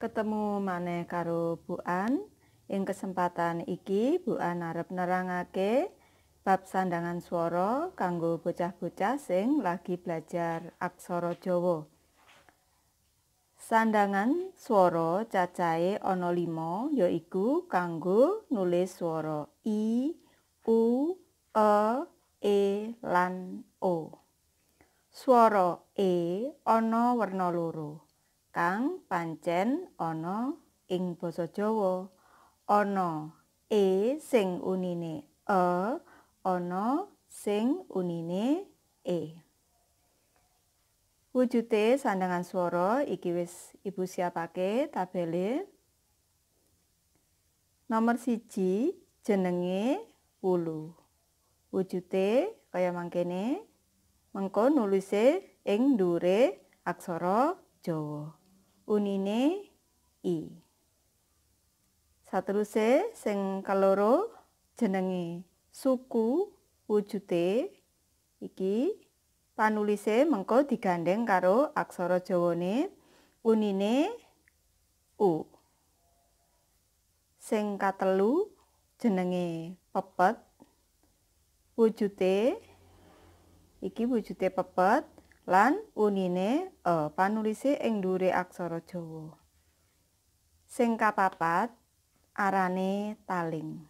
ketemu maneh karo buan, Ing kesempatan iki buan An arep nerangake bab sandangan swara kanggo bocah-bocah sing lagi belajar aksara Jawa. Sandangan swara cacahe ana 5 yaiku kanggo nulis swara i, u, e, e lan o. Swara e ana werna loro. kang pancen ana ing basa Jawa ana e sing unine e ana sing unine e wujute sandangan swara iki wis ibu siapake tabele nomor siji jenenge ulu. wujute kaya mangkene mengko nulise ing dure aksara Jawa. unine i. Sateruse sing kaloro jenenge suku wujute iki panulise mengko digandeng karo aksara Jawane unine u. Sing katelu jenenge pepet wujute iki wujute pepet lan unine e panulise ing dhuwure aksara Jawa. Sing kapapat arane taling.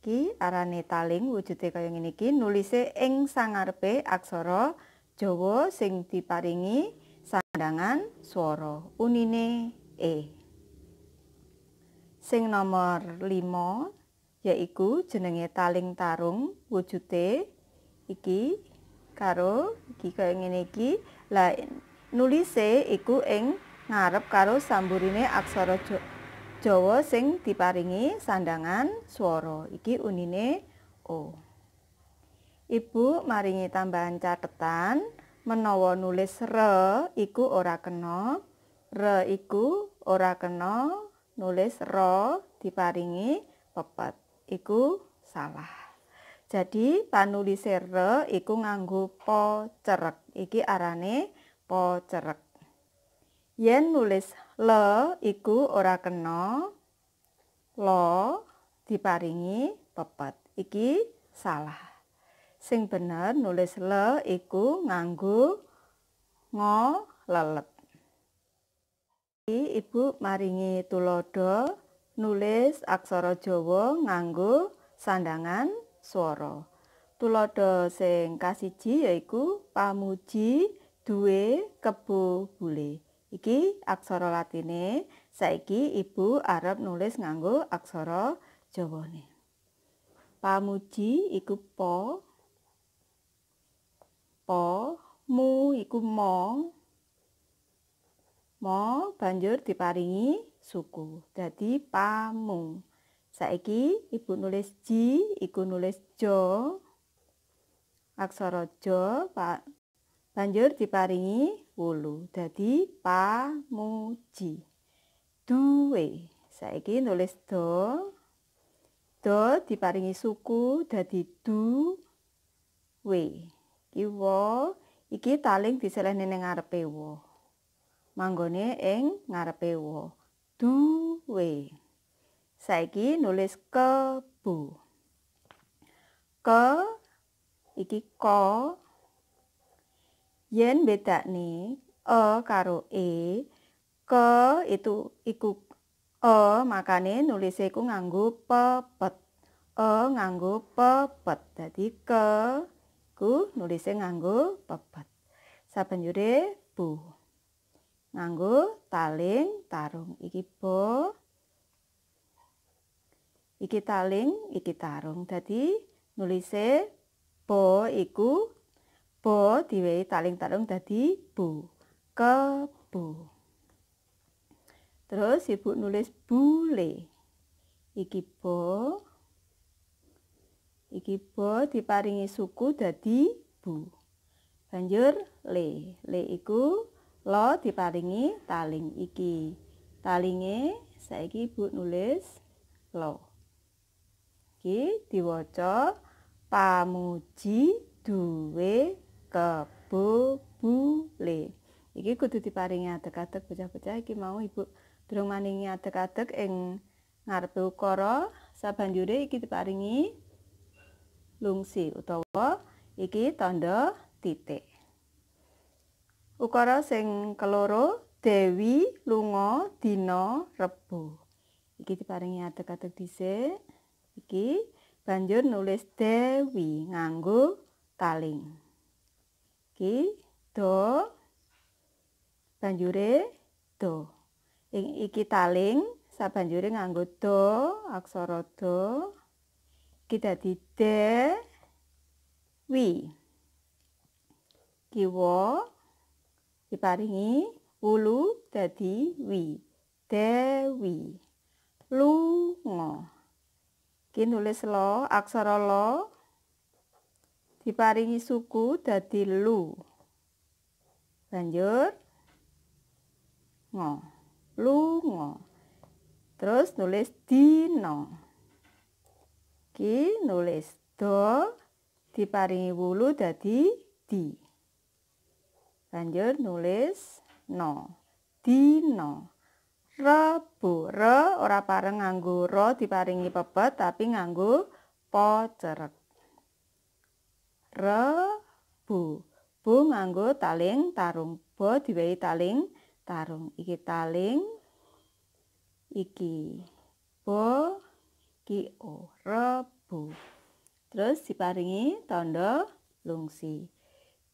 Ki arane taling wujude kaya ngene iki nulise ing sangarepe aksara Jawa sing diparingi sandangan swara unine e. Sing nomor 5 yaiku jenenge taling tarung wujude iki karo iki kaya ngene iki la nulise iku ing ngarep karo samburine aksara Jawa sing diparingi sandangan swara iki unine o Ibu maringi tambahan catetan menawa nulis re iku ora kena re iku ora kena nulis ro diparingi pepet iku salah Jadi panulisere iku nganggo po cerek. Iki arane po cerek. Yen nulis le iku ora kena lo diparingi pepet. Iki salah. Sing bener nulis le iku nganggo ngo lelet. Iki ibu maringi tulodo nulis aksara Jawa nganggo sandangan swara. Tuladha sing kasiji yaiku pamuji duwe kebo bule. Iki aksara latine, saiki ibu arep nulis nganggo aksara jawane. Pamuji iku po. Po mu iku mo. Mo banjur diparingi suku. Dadi pamung. Saiki ibu nulis J, iku nulis Jo. Aksara Jo, Pak. Banjur diparingi wulu. Dadi pamuji. Duwe. Saiki nulis Do. Do diparingi suku dadi du we. iki taling diselehne ning ngarepe wo. Manggone ing ngarepe wo. Duwe. saiki nulis kebo ke iki ko yen beda ni, e karo e ke itu iku e makane nulis iku nganggo pepet e nganggo pepet dadi ke ku nulis nganggo pepet Saban sabanjure bu nganggo taling tarung iki bo iki taling iki tarung dadi nulise bo iku bo diwe taling tarung dadi bu ke bu terus ibu nulis bule iki bo iki bo diparingi suku dadi bu banjur le le iku lo diparingi taling iki talinge saiki ibu nulis law iki diwaca pamuji duwe kebubule. Iki kudu diparingi adek-adek bocah-bocah iki mau Ibu durung maningi adek-adek ing ngarepe ukara sabanjure iki diparingi lungsi utawa iki tanda titik. Ukara sing keloro Dewi lunga dina rebo. Iki diparingi adek-adek dhisik. iki banjur nulis dewi nganggo taling iki do banjure do iki taling sabanjure nganggo do aksara do iki dadi de wi kiwa diparingi ulu dadi wi dewi, dewi. nulis lo aksara lo diparingi suku dadi lu lanjut ngo lu ngo terus nulis dino iki nulis do diparingi wulu dadi di lanjut nulis no dino no. Rebure ora pareng nganggo ro diparingi pepet tapi nganggo po cerek. Rebu. Bu nganggo taling tarung. Bo diwehi taling tarung. Iki taling. Iki. Bo. Ki o. Rebu. Terus diparingi tondo lungsi.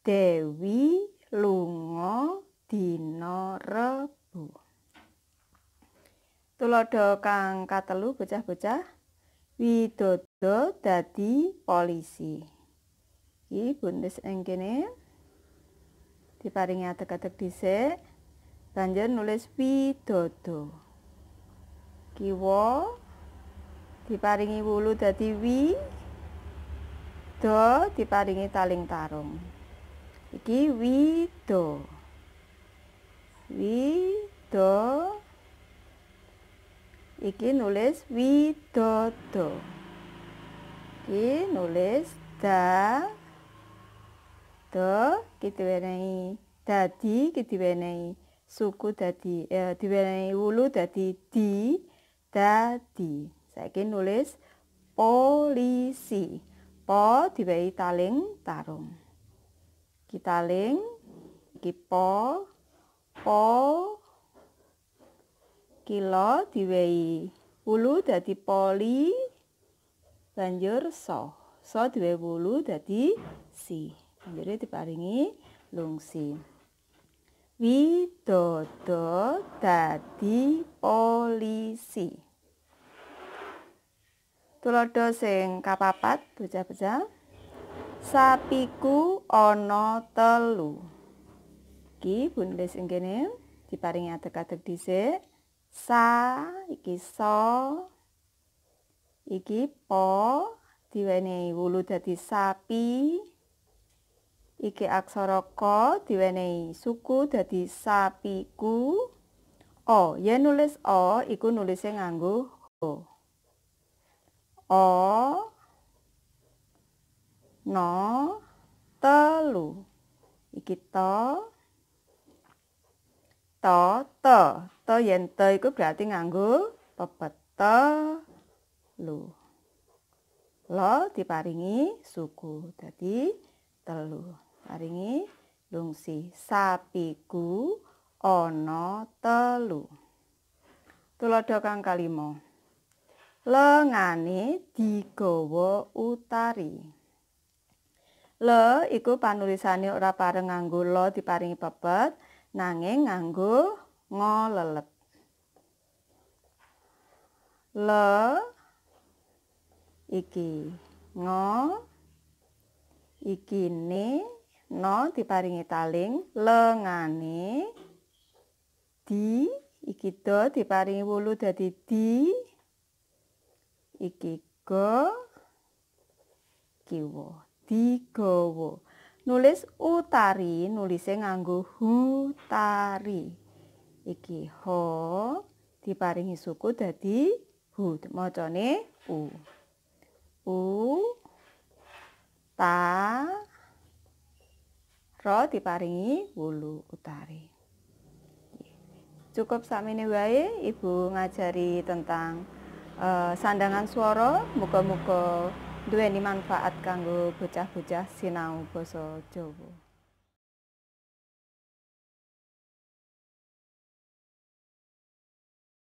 Dewi lungo dino rebu. tulodo kang katelu bocah-bocah widodo dadi polisi iki bundes engkene diparingi adek-adek dhisik banjur nulis widodo kiwa diparingi wulu dadi wi do diparingi taling tarung iki widodo widodo iki nulis widodo iki nulis da do kita dadi kita wenehi suku dadi eh, diwenehi wulu dadi di dadi saiki nulis polisi po diwehi taling tarung kita link iki po po kilo diwehi wulu dadi poli banjur so so diwehi wulu dadi si banjur diparingi lungsi Wi widodo dadi polisi tulodo sing kapapat bocah-bocah sapiku ana telu iki bundes ing kene diparingi adek-adek dhisik sa iki so iki po diwenehi wulu dadi sapi iki aksara ko diwenehi suku dadi sapiku o yen nulis o iku nulise nganggo ho o no telu iki to to to Peta yen te iku berarti nganggo pepeta lu. Lo diparingi suku. Dadi telu. Paringi lungsi sapiku ana telu. Tulodha kang kalimo. Lengane digawa utari. Le iku panulisane ora pareng nganggo lo diparingi pepet nanging nganggo ngo lelet le iki ngo iki ne no diparingi taling lengane di iki do diparingi wulu dadi di iki go kiwo digowo nulis utari nulise nganggo hutari iki ho diparingi suku dadi hu macane u u ta ro diparingi wulu utari cukup samene wae ibu ngajari tentang eh, sandangan swara muga-muga duweni manfaat kanggo bocah-bocah sinau basa Jawa -bocah.